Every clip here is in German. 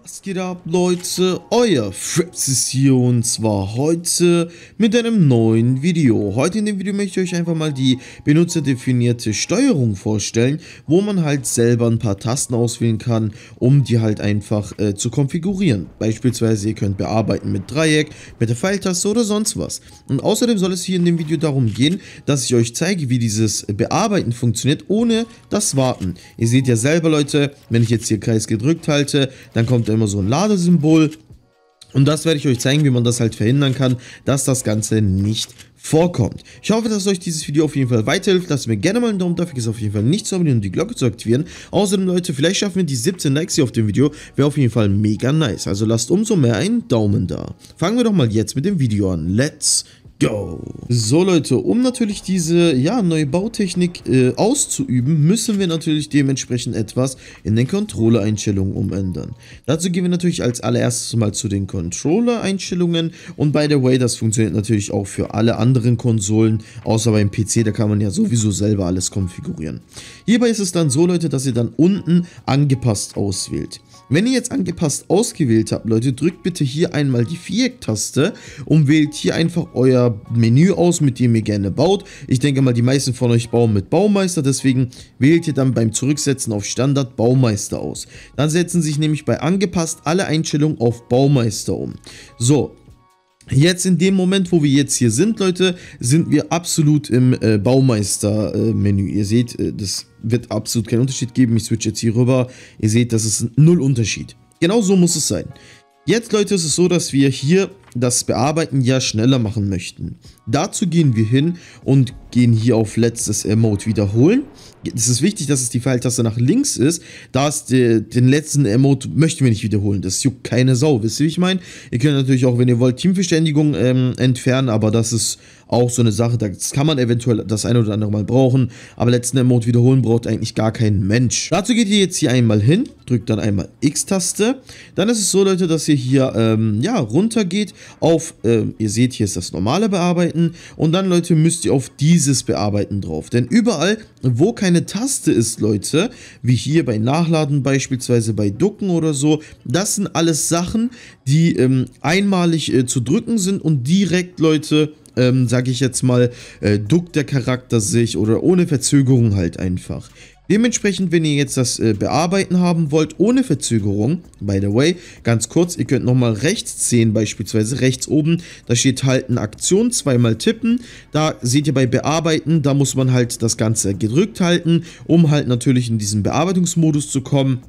Was geht ab Leute, euer Fraps ist hier und zwar heute mit einem neuen Video. Heute in dem Video möchte ich euch einfach mal die benutzerdefinierte Steuerung vorstellen, wo man halt selber ein paar Tasten auswählen kann, um die halt einfach äh, zu konfigurieren. Beispielsweise ihr könnt bearbeiten mit Dreieck, mit der Pfeiltaste oder sonst was. Und außerdem soll es hier in dem Video darum gehen, dass ich euch zeige, wie dieses Bearbeiten funktioniert, ohne das Warten. Ihr seht ja selber Leute, wenn ich jetzt hier Kreis gedrückt halte, dann kommt da immer so ein Ladesymbol. Und das werde ich euch zeigen, wie man das halt verhindern kann, dass das Ganze nicht vorkommt. Ich hoffe, dass euch dieses Video auf jeden Fall weiterhilft. Lasst mir gerne mal einen Daumen da, vergesst auf jeden Fall nicht zu abonnieren und die Glocke zu aktivieren. Außerdem, Leute, vielleicht schaffen wir die 17 Likes hier auf dem Video. Wäre auf jeden Fall mega nice. Also lasst umso mehr einen Daumen da. Fangen wir doch mal jetzt mit dem Video an. Let's go! So Leute, um natürlich diese ja, neue Bautechnik äh, auszuüben, müssen wir natürlich dementsprechend etwas in den Controller-Einstellungen umändern. Dazu gehen wir natürlich als allererstes mal zu den Controller-Einstellungen und by the way, das funktioniert natürlich auch für alle anderen Konsolen, außer beim PC, da kann man ja sowieso selber alles konfigurieren. Hierbei ist es dann so Leute, dass ihr dann unten angepasst auswählt. Wenn ihr jetzt angepasst ausgewählt habt, Leute, drückt bitte hier einmal die Viereck-Taste und wählt hier einfach euer Menü aus, mit dem ihr gerne baut. Ich denke mal, die meisten von euch bauen mit Baumeister, deswegen wählt ihr dann beim Zurücksetzen auf Standard Baumeister aus. Dann setzen sich nämlich bei angepasst alle Einstellungen auf Baumeister um. So, Jetzt in dem Moment, wo wir jetzt hier sind, Leute, sind wir absolut im äh, Baumeister-Menü. Äh, ihr seht, äh, das wird absolut keinen Unterschied geben. Ich switch jetzt hier rüber. Ihr seht, das ist null Unterschied. Genau so muss es sein. Jetzt, Leute, ist es so, dass wir hier das Bearbeiten ja schneller machen möchten. Dazu gehen wir hin und gehen hier auf letztes Emote wiederholen. Es ist wichtig, dass es die Pfeiltaste nach links ist, da es die, den letzten Emote möchten wir nicht wiederholen. Das juckt keine Sau, wisst ihr, wie ich meine? Ihr könnt natürlich auch, wenn ihr wollt, Teamverständigung ähm, entfernen, aber das ist auch so eine Sache, das kann man eventuell das eine oder andere Mal brauchen, aber letzten Emote wiederholen braucht eigentlich gar kein Mensch. Dazu geht ihr jetzt hier einmal hin, drückt dann einmal X-Taste, dann ist es so, Leute, dass ihr hier, ähm, ja, runter geht auf, ähm, ihr seht, hier ist das normale Bearbeiten, bearbeiten und dann, Leute, müsst ihr auf dieses bearbeiten drauf. Denn überall, wo keine Taste ist, Leute, wie hier bei Nachladen beispielsweise, bei Ducken oder so, das sind alles Sachen, die ähm, einmalig äh, zu drücken sind und direkt, Leute, ähm, sage ich jetzt mal, äh, duckt der Charakter sich oder ohne Verzögerung halt einfach. Dementsprechend, wenn ihr jetzt das äh, Bearbeiten haben wollt, ohne Verzögerung, by the way, ganz kurz, ihr könnt nochmal rechts sehen, beispielsweise rechts oben, da steht halten Aktion, zweimal tippen, da seht ihr bei Bearbeiten, da muss man halt das Ganze gedrückt halten, um halt natürlich in diesen Bearbeitungsmodus zu kommen.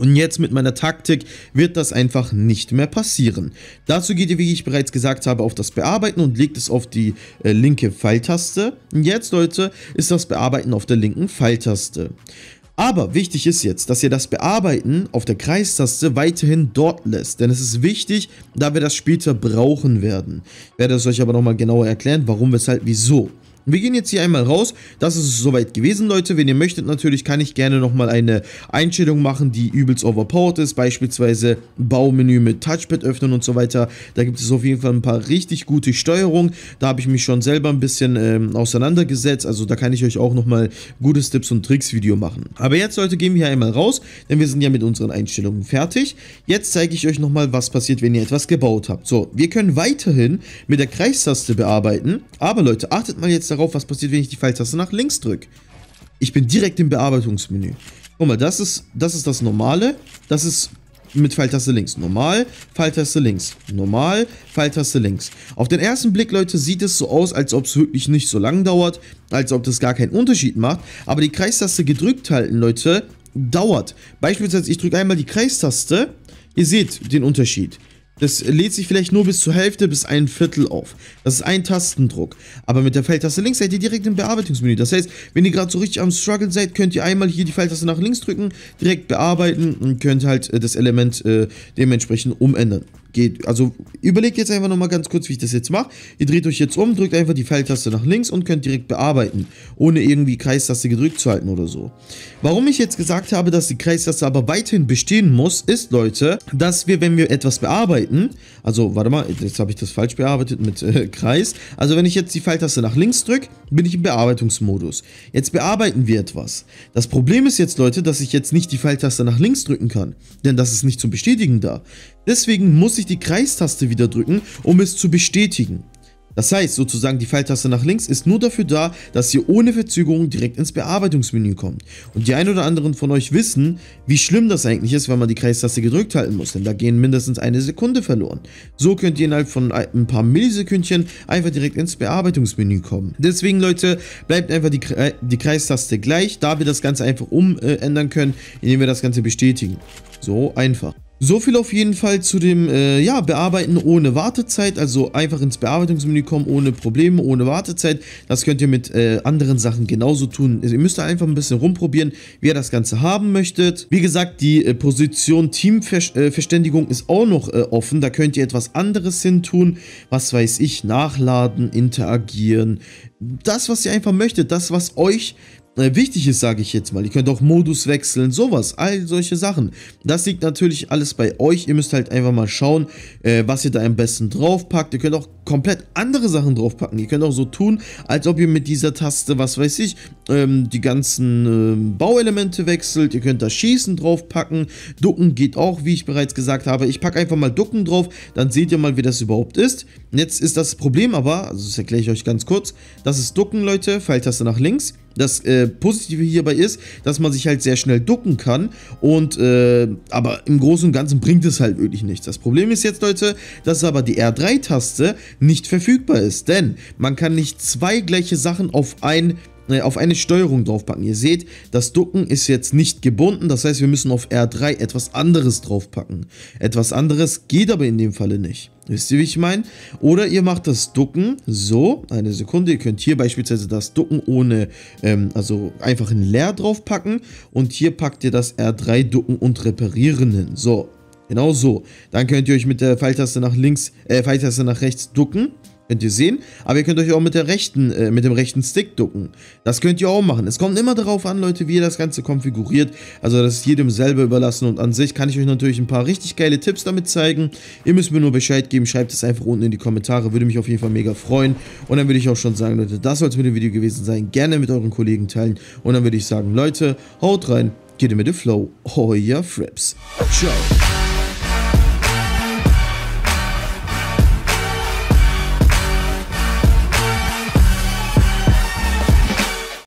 Und jetzt mit meiner Taktik wird das einfach nicht mehr passieren. Dazu geht ihr, wie ich bereits gesagt habe, auf das Bearbeiten und legt es auf die äh, linke Pfeiltaste. Und jetzt, Leute, ist das Bearbeiten auf der linken Pfeiltaste. Aber wichtig ist jetzt, dass ihr das Bearbeiten auf der Kreistaste weiterhin dort lässt, denn es ist wichtig, da wir das später brauchen werden. Ich werde es euch aber nochmal genauer erklären, warum, weshalb, wieso. Wir gehen jetzt hier einmal raus. Das ist es soweit gewesen, Leute. Wenn ihr möchtet, natürlich kann ich gerne nochmal eine Einstellung machen, die übelst overpowered ist. Beispielsweise Baumenü mit Touchpad öffnen und so weiter. Da gibt es auf jeden Fall ein paar richtig gute Steuerungen. Da habe ich mich schon selber ein bisschen ähm, auseinandergesetzt. Also da kann ich euch auch nochmal gutes Tipps und Tricks Video machen. Aber jetzt, Leute, gehen wir hier einmal raus, denn wir sind ja mit unseren Einstellungen fertig. Jetzt zeige ich euch nochmal, was passiert, wenn ihr etwas gebaut habt. So, wir können weiterhin mit der Kreistaste bearbeiten. Aber Leute, achtet mal jetzt darauf, was passiert, wenn ich die Pfeiltaste nach links drücke. Ich bin direkt im Bearbeitungsmenü. Guck mal, das ist das, ist das Normale. Das ist mit Pfeiltaste links. Normal, Pfeiltaste links. Normal, Pfeiltaste links. Auf den ersten Blick, Leute, sieht es so aus, als ob es wirklich nicht so lang dauert, als ob das gar keinen Unterschied macht. Aber die Kreistaste gedrückt halten, Leute, dauert. Beispielsweise, ich drücke einmal die Kreistaste. Ihr seht den Unterschied. Das lädt sich vielleicht nur bis zur Hälfte bis ein Viertel auf. Das ist ein Tastendruck. Aber mit der Pfeiltaste links seid ihr direkt im Bearbeitungsmenü. Das heißt, wenn ihr gerade so richtig am Struggle seid, könnt ihr einmal hier die Pfeiltaste nach links drücken, direkt bearbeiten und könnt halt äh, das Element äh, dementsprechend umändern geht. Also überlegt jetzt einfach nochmal ganz kurz, wie ich das jetzt mache. Ihr dreht euch jetzt um, drückt einfach die Pfeiltaste nach links und könnt direkt bearbeiten, ohne irgendwie Kreistaste gedrückt zu halten oder so. Warum ich jetzt gesagt habe, dass die Kreistaste aber weiterhin bestehen muss, ist, Leute, dass wir, wenn wir etwas bearbeiten, also warte mal, jetzt habe ich das falsch bearbeitet mit äh, Kreis. Also wenn ich jetzt die Pfeiltaste nach links drücke, bin ich im Bearbeitungsmodus. Jetzt bearbeiten wir etwas. Das Problem ist jetzt, Leute, dass ich jetzt nicht die Pfeiltaste nach links drücken kann, denn das ist nicht zum Bestätigen da. Deswegen muss ich die Kreistaste wieder drücken, um es zu bestätigen. Das heißt sozusagen, die Pfeiltaste nach links ist nur dafür da, dass ihr ohne Verzögerung direkt ins Bearbeitungsmenü kommt. Und die ein oder anderen von euch wissen, wie schlimm das eigentlich ist, wenn man die Kreistaste gedrückt halten muss, denn da gehen mindestens eine Sekunde verloren. So könnt ihr innerhalb von ein paar Millisekündchen einfach direkt ins Bearbeitungsmenü kommen. Deswegen Leute, bleibt einfach die, Kre äh, die Kreistaste gleich, da wir das Ganze einfach umändern können, indem wir das Ganze bestätigen. So einfach. So viel auf jeden Fall zu dem äh, ja, Bearbeiten ohne Wartezeit, also einfach ins Bearbeitungsmenü kommen ohne Probleme, ohne Wartezeit. Das könnt ihr mit äh, anderen Sachen genauso tun. Also ihr müsst einfach ein bisschen rumprobieren, wie ihr das Ganze haben möchtet. Wie gesagt, die äh, Position Teamverständigung ist auch noch äh, offen. Da könnt ihr etwas anderes hin tun, was weiß ich, nachladen, interagieren. Das, was ihr einfach möchtet, das, was euch wichtig ist, sage ich jetzt mal. Ihr könnt auch Modus wechseln, sowas, all solche Sachen. Das liegt natürlich alles bei euch. Ihr müsst halt einfach mal schauen, äh, was ihr da am besten draufpackt. Ihr könnt auch komplett andere Sachen draufpacken. Ihr könnt auch so tun, als ob ihr mit dieser Taste, was weiß ich, ähm, die ganzen ähm, Bauelemente wechselt. Ihr könnt da Schießen draufpacken. Ducken geht auch, wie ich bereits gesagt habe. Ich packe einfach mal Ducken drauf, dann seht ihr mal, wie das überhaupt ist. Jetzt ist das Problem aber, also das erkläre ich euch ganz kurz, das ist Ducken, Leute, Pfeiltaste nach links. Das äh, Positive hierbei ist, dass man sich halt sehr schnell ducken kann und äh, aber im Großen und Ganzen bringt es halt wirklich nichts. Das Problem ist jetzt, Leute, dass aber die R3-Taste nicht verfügbar ist. Denn man kann nicht zwei gleiche Sachen auf ein äh, auf eine Steuerung draufpacken. Ihr seht, das Ducken ist jetzt nicht gebunden, das heißt, wir müssen auf R3 etwas anderes draufpacken. Etwas anderes geht aber in dem Falle nicht. Wisst ihr, wie ich meine? Oder ihr macht das Ducken so, eine Sekunde, ihr könnt hier beispielsweise das Ducken ohne, ähm, also einfach in leer draufpacken und hier packt ihr das R3 Ducken und Reparieren hin. So, Genau so. Dann könnt ihr euch mit der Pfeiltaste nach links, äh, Pfeiltaste nach rechts ducken. Könnt ihr sehen. Aber ihr könnt euch auch mit der rechten, äh, mit dem rechten Stick ducken. Das könnt ihr auch machen. Es kommt immer darauf an, Leute, wie ihr das Ganze konfiguriert. Also das ist jedem selber überlassen. Und an sich kann ich euch natürlich ein paar richtig geile Tipps damit zeigen. Ihr müsst mir nur Bescheid geben. Schreibt es einfach unten in die Kommentare. Würde mich auf jeden Fall mega freuen. Und dann würde ich auch schon sagen, Leute, das soll es mit dem Video gewesen sein. Gerne mit euren Kollegen teilen. Und dann würde ich sagen, Leute, haut rein. Geht mit dem Flow. Euer Frips. Ciao.